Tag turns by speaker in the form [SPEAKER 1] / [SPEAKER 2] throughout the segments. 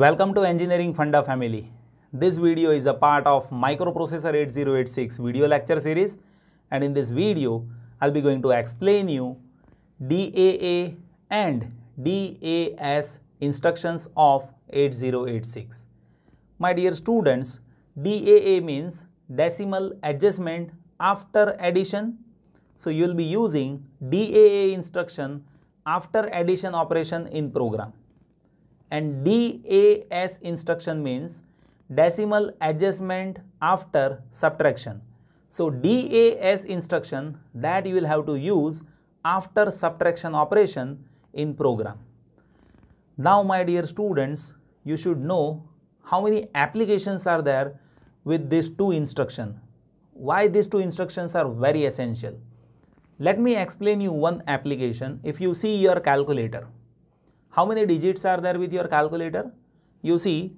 [SPEAKER 1] Welcome to Engineering Funda family. This video is a part of Microprocessor 8086 video lecture series and in this video I'll be going to explain you DAA and DAS instructions of 8086. My dear students, DAA means decimal adjustment after addition. So you'll be using DAA instruction after addition operation in program and DAS instruction means decimal adjustment after subtraction. So DAS instruction that you will have to use after subtraction operation in program. Now my dear students, you should know how many applications are there with these two instruction. Why these two instructions are very essential. Let me explain you one application if you see your calculator how many digits are there with your calculator? You see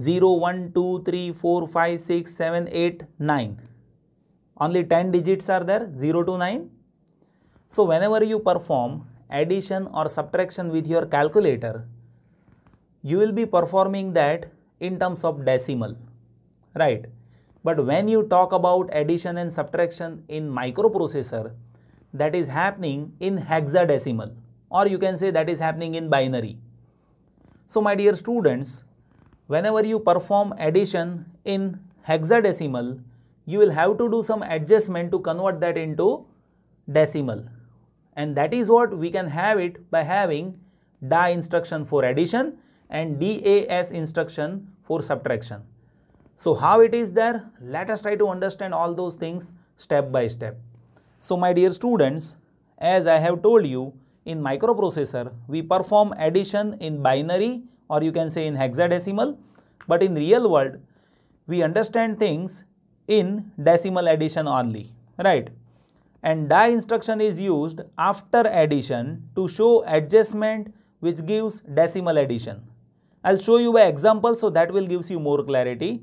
[SPEAKER 1] 0, 1, 2, 3, 4, 5, 6, 7, 8, 9. Only 10 digits are there 0 to 9. So whenever you perform addition or subtraction with your calculator, you will be performing that in terms of decimal, right? But when you talk about addition and subtraction in microprocessor, that is happening in hexadecimal or you can say that is happening in binary. So my dear students, whenever you perform addition in hexadecimal, you will have to do some adjustment to convert that into decimal. And that is what we can have it by having DA instruction for addition and DAS instruction for subtraction. So how it is there? Let us try to understand all those things step by step. So my dear students, as I have told you, in microprocessor, we perform addition in binary or you can say in hexadecimal, but in real world, we understand things in decimal addition only, right? And die instruction is used after addition to show adjustment which gives decimal addition. I'll show you by example so that will gives you more clarity.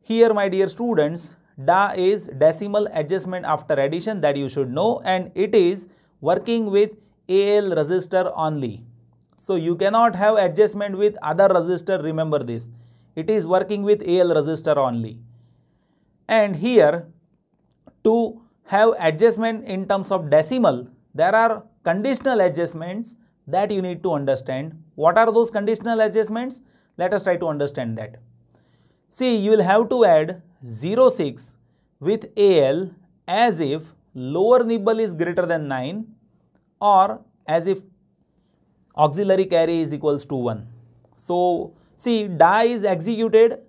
[SPEAKER 1] Here my dear students, DA is decimal adjustment after addition that you should know and it is working with AL resistor only. So you cannot have adjustment with other resistor remember this. It is working with AL resistor only. And here to have adjustment in terms of decimal there are conditional adjustments that you need to understand. What are those conditional adjustments? Let us try to understand that. See you will have to add 06 with AL as if lower nibble is greater than 9 or as if auxiliary carry is equals to 1. So, see die is executed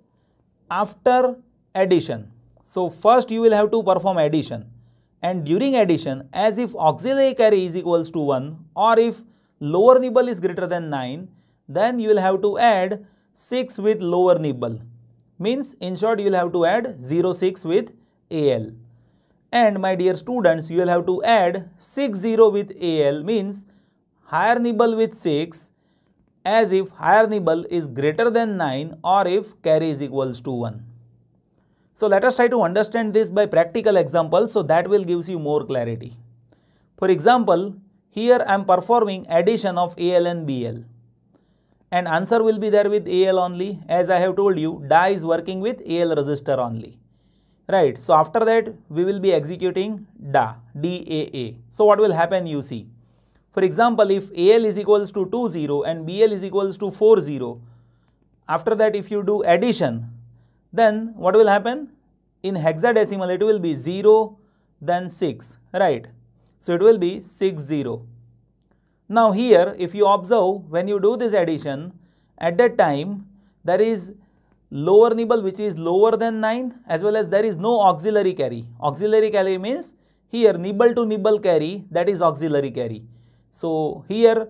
[SPEAKER 1] after addition. So, first you will have to perform addition and during addition as if auxiliary carry is equals to 1 or if lower nibble is greater than 9 then you will have to add 6 with lower nibble means in short you will have to add 06 with AL. And my dear students, you will have to add 6 0 with AL means higher nibble with 6 as if higher nibble is greater than 9 or if carry is equals to 1. So let us try to understand this by practical example so that will gives you more clarity. For example, here I am performing addition of AL and BL and answer will be there with AL only as I have told you die is working with AL resistor only right so after that we will be executing da daa so what will happen you see for example if al is equals to 20 and bl is equals to 40 after that if you do addition then what will happen in hexadecimal it will be 0 then 6 right so it will be 6 0 now here if you observe when you do this addition at that time there is lower nibble which is lower than 9 as well as there is no auxiliary carry. Auxiliary carry means here nibble to nibble carry that is auxiliary carry. So here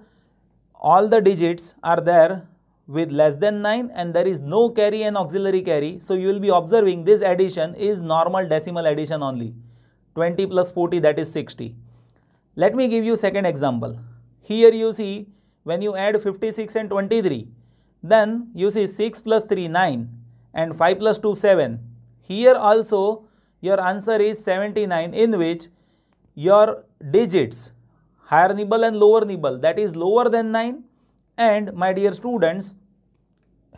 [SPEAKER 1] all the digits are there with less than 9 and there is no carry and auxiliary carry. So you will be observing this addition is normal decimal addition only 20 plus 40 that is 60. Let me give you second example. Here you see when you add 56 and 23 then you see 6 plus 3 9 and 5 plus 2 7. Here also your answer is 79 in which your digits higher nibble and lower nibble that is lower than 9 and my dear students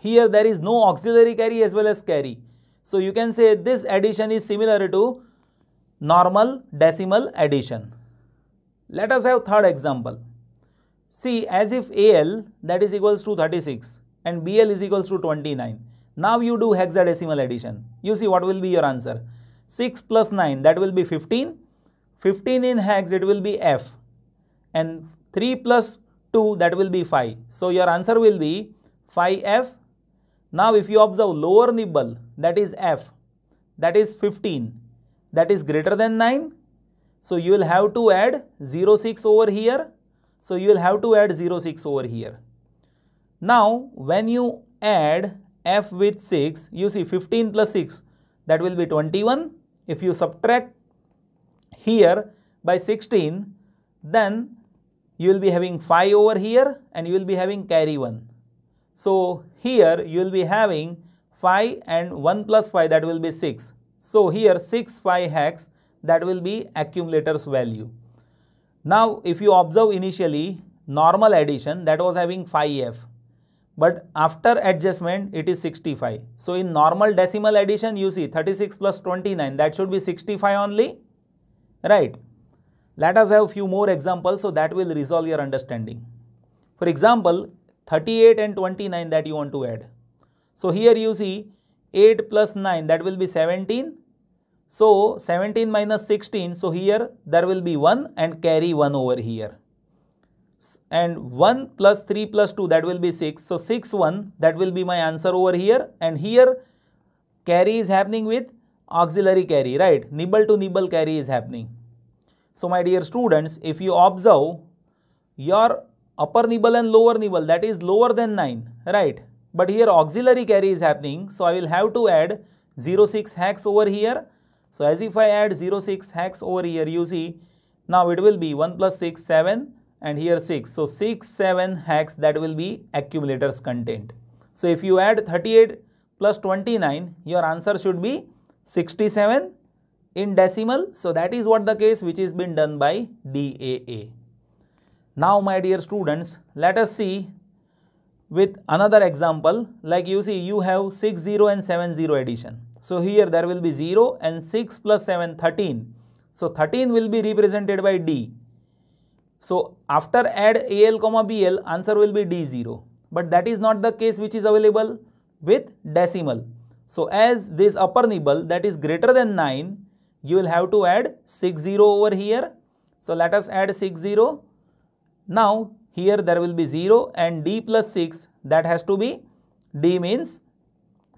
[SPEAKER 1] here there is no auxiliary carry as well as carry. So you can say this addition is similar to normal decimal addition. Let us have third example. See as if AL that is equals to 36 and BL is equals to 29. Now you do hexadecimal addition. You see what will be your answer. 6 plus 9 that will be 15. 15 in hex it will be F and 3 plus 2 that will be 5. So your answer will be 5F. Now if you observe lower nibble that is F that is 15 that is greater than 9. So you will have to add 06 over here. So you will have to add 06 over here. Now, when you add f with 6, you see 15 plus 6, that will be 21. If you subtract here by 16, then you will be having 5 over here and you will be having carry 1. So, here you will be having 5 and 1 plus 5 that will be 6. So, here 6, 5 hex that will be accumulator's value. Now, if you observe initially normal addition that was having 5f but after adjustment it is 65. So in normal decimal addition you see 36 plus 29 that should be 65 only, right? Let us have few more examples so that will resolve your understanding. For example, 38 and 29 that you want to add. So here you see 8 plus 9 that will be 17. So 17 minus 16 so here there will be 1 and carry 1 over here and 1 plus 3 plus 2 that will be 6. So 6 1 that will be my answer over here and here carry is happening with auxiliary carry right nibble to nibble carry is happening. So my dear students if you observe your upper nibble and lower nibble that is lower than 9 right but here auxiliary carry is happening so I will have to add 06 hex over here. So as if I add 06 hex over here you see now it will be 1 plus 6 7 and here 6. So 6, 7 hex that will be accumulators content. So if you add 38 plus 29 your answer should be 67 in decimal. So that is what the case which is been done by DAA. Now my dear students let us see with another example like you see you have 6 0 and 7 0 addition. So here there will be 0 and 6 plus 7 13. So 13 will be represented by D so after add AL comma BL answer will be D0 but that is not the case which is available with decimal. So as this upper nibble that is greater than 9 you will have to add 60 over here. So let us add 60. Now here there will be 0 and D plus 6 that has to be D means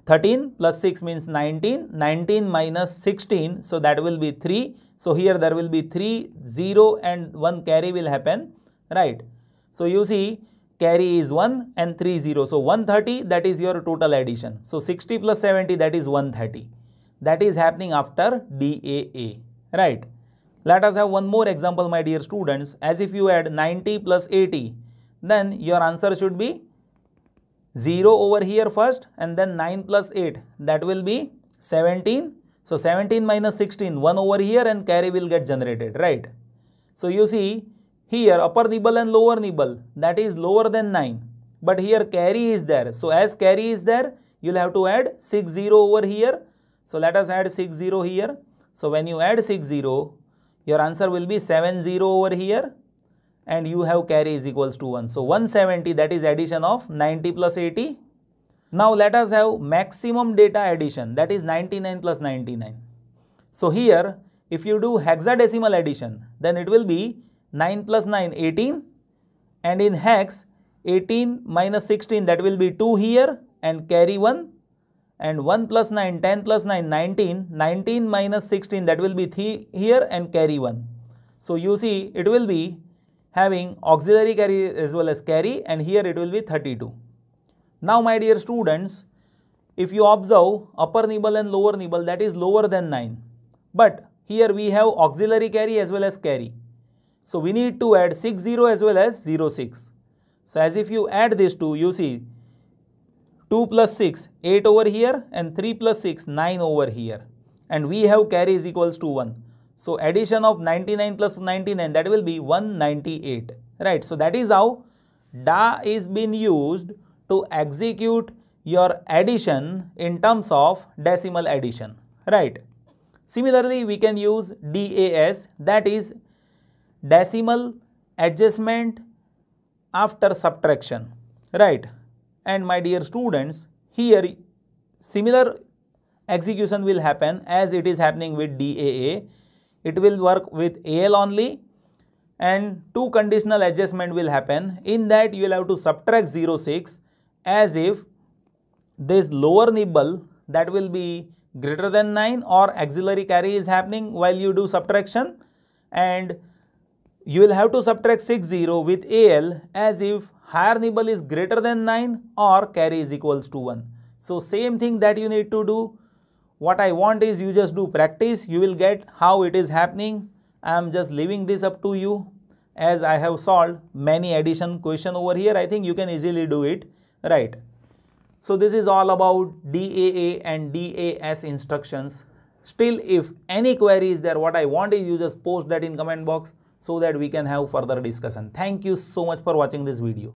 [SPEAKER 1] 13 plus 6 means 19, 19 minus 16, so that will be 3. So here there will be 3, 0 and 1 carry will happen, right. So you see carry is 1 and 3 0. So 130 that is your total addition. So 60 plus 70 that is 130. That is happening after DAA, right. Let us have one more example my dear students as if you add 90 plus 80 then your answer should be 0 over here first and then 9 plus 8 that will be 17. So 17 minus 16 1 over here and carry will get generated right. So you see here upper nibble and lower nibble that is lower than 9 but here carry is there. So as carry is there you'll have to add 6 0 over here. So let us add 6 0 here. So when you add 6 0 your answer will be 7 0 over here and you have carry is equals to 1. So 170 that is addition of 90 plus 80. Now let us have maximum data addition that is 99 plus 99. So here if you do hexadecimal addition then it will be 9 plus 9 18 and in hex 18 minus 16 that will be 2 here and carry 1 and 1 plus 9 10 plus 9 19 19 minus 16 that will be 3 here and carry 1. So you see it will be having auxiliary carry as well as carry and here it will be 32. Now my dear students, if you observe upper nibble and lower nibble that is lower than 9. But here we have auxiliary carry as well as carry. So we need to add 6 0 as well as 0 6. So as if you add these two you see 2 plus 6 8 over here and 3 plus 6 9 over here and we have carry is equals to 1. So addition of 99 plus 99 that will be 198 right. So that is how da is being used to execute your addition in terms of decimal addition right. Similarly we can use DAS that is decimal adjustment after subtraction right and my dear students here similar execution will happen as it is happening with DAA it will work with AL only and two conditional adjustment will happen. In that you will have to subtract 06 as if this lower nibble that will be greater than 9 or auxiliary carry is happening while you do subtraction and you will have to subtract 60 with AL as if higher nibble is greater than 9 or carry is equals to 1. So, same thing that you need to do what I want is you just do practice you will get how it is happening I am just leaving this up to you as I have solved many addition question over here I think you can easily do it right so this is all about DAA and DAS instructions still if any query is there what I want is you just post that in comment box so that we can have further discussion thank you so much for watching this video